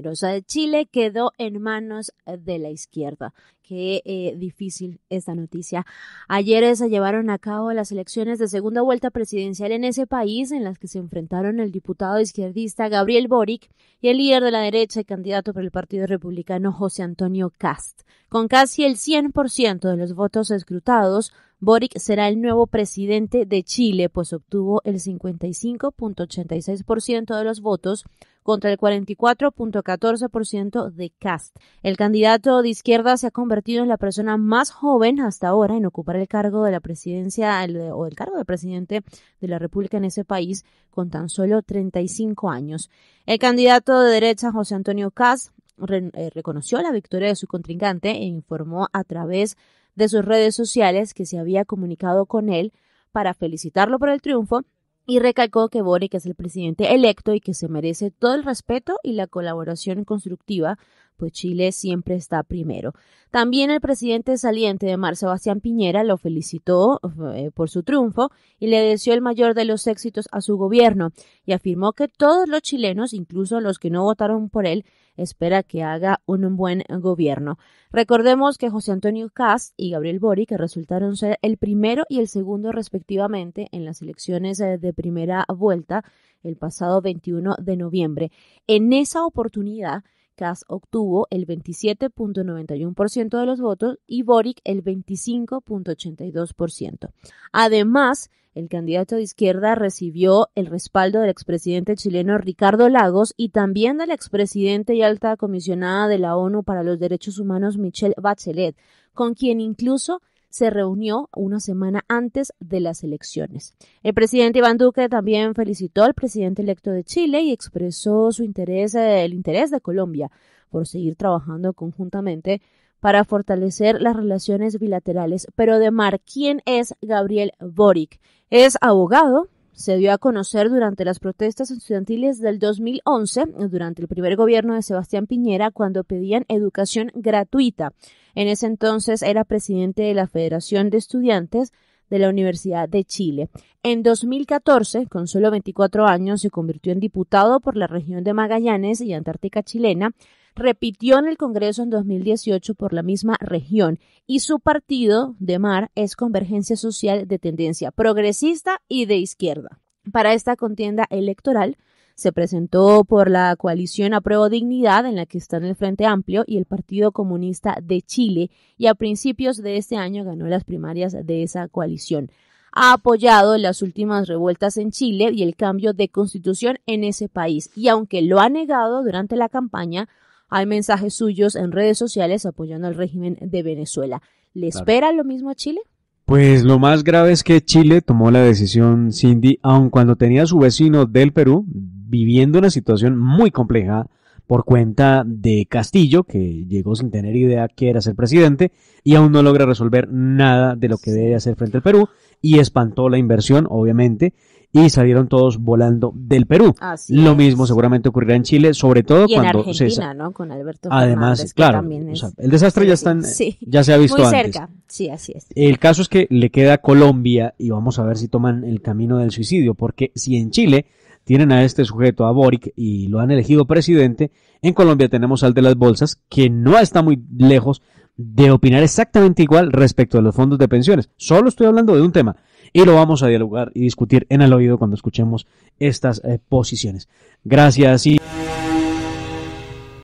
de Chile quedó en manos eh, de la izquierda. Qué eh, difícil esta noticia. Ayer se llevaron a cabo las elecciones de segunda vuelta presidencial en ese país en las que se enfrentaron el diputado izquierdista Gabriel Boric y el líder de la derecha y candidato por el Partido Republicano José Antonio Cast. Con casi el 100% de los votos escrutados, Boric será el nuevo presidente de Chile, pues obtuvo el 55.86% de los votos contra el 44.14% de Cast. El candidato de izquierda se ha convertido en la persona más joven hasta ahora en ocupar el cargo de la presidencia o el cargo de presidente de la República en ese país con tan solo 35 años. El candidato de derecha José Antonio Cast eh, reconoció la victoria de su contrincante e informó a través de sus redes sociales que se había comunicado con él para felicitarlo por el triunfo y recalcó que Boric es el presidente electo y que se merece todo el respeto y la colaboración constructiva pues Chile siempre está primero. También el presidente saliente de Mar, Sebastián Piñera, lo felicitó eh, por su triunfo y le deseó el mayor de los éxitos a su gobierno y afirmó que todos los chilenos, incluso los que no votaron por él, espera que haga un buen gobierno. Recordemos que José Antonio Cast y Gabriel Boric resultaron ser el primero y el segundo respectivamente en las elecciones eh, de primera vuelta el pasado 21 de noviembre. En esa oportunidad, Kass obtuvo el 27.91% de los votos y Boric el 25.82%. Además, el candidato de izquierda recibió el respaldo del expresidente chileno Ricardo Lagos y también del expresidente y alta comisionada de la ONU para los Derechos Humanos Michelle Bachelet, con quien incluso se reunió una semana antes de las elecciones. El presidente Iván Duque también felicitó al presidente electo de Chile y expresó su interés, eh, el interés de Colombia por seguir trabajando conjuntamente para fortalecer las relaciones bilaterales. Pero de mar, ¿quién es Gabriel Boric? Es abogado, se dio a conocer durante las protestas estudiantiles del 2011, durante el primer gobierno de Sebastián Piñera, cuando pedían educación gratuita. En ese entonces era presidente de la Federación de Estudiantes de la Universidad de Chile. En 2014, con solo 24 años, se convirtió en diputado por la región de Magallanes y Antártica chilena. Repitió en el Congreso en 2018 por la misma región y su partido de Mar es Convergencia Social de tendencia progresista y de izquierda. Para esta contienda electoral, se presentó por la coalición Apruebo Dignidad, en la que están el Frente Amplio y el Partido Comunista de Chile, y a principios de este año ganó las primarias de esa coalición. Ha apoyado las últimas revueltas en Chile y el cambio de constitución en ese país, y aunque lo ha negado durante la campaña, hay mensajes suyos en redes sociales apoyando al régimen de Venezuela. ¿Le espera lo mismo a Chile? Pues lo más grave es que Chile tomó la decisión, Cindy, aun cuando tenía a su vecino del Perú, viviendo una situación muy compleja por cuenta de Castillo, que llegó sin tener idea que era ser presidente y aún no logra resolver nada de lo que debe hacer frente al Perú y espantó la inversión, obviamente, y salieron todos volando del Perú. lo mismo seguramente ocurrirá en Chile, sobre todo y en Argentina, ¿no? Con Alberto Además, claro, es... el desastre ya está, ya se ha visto Muy Sí, así es. El caso es que le queda Colombia y vamos a ver si toman el camino del suicidio, porque si en Chile tienen a este sujeto, a Boric, y lo han elegido presidente. En Colombia tenemos al de las bolsas, que no está muy lejos de opinar exactamente igual respecto a los fondos de pensiones. Solo estoy hablando de un tema y lo vamos a dialogar y discutir en el oído cuando escuchemos estas eh, posiciones. Gracias y...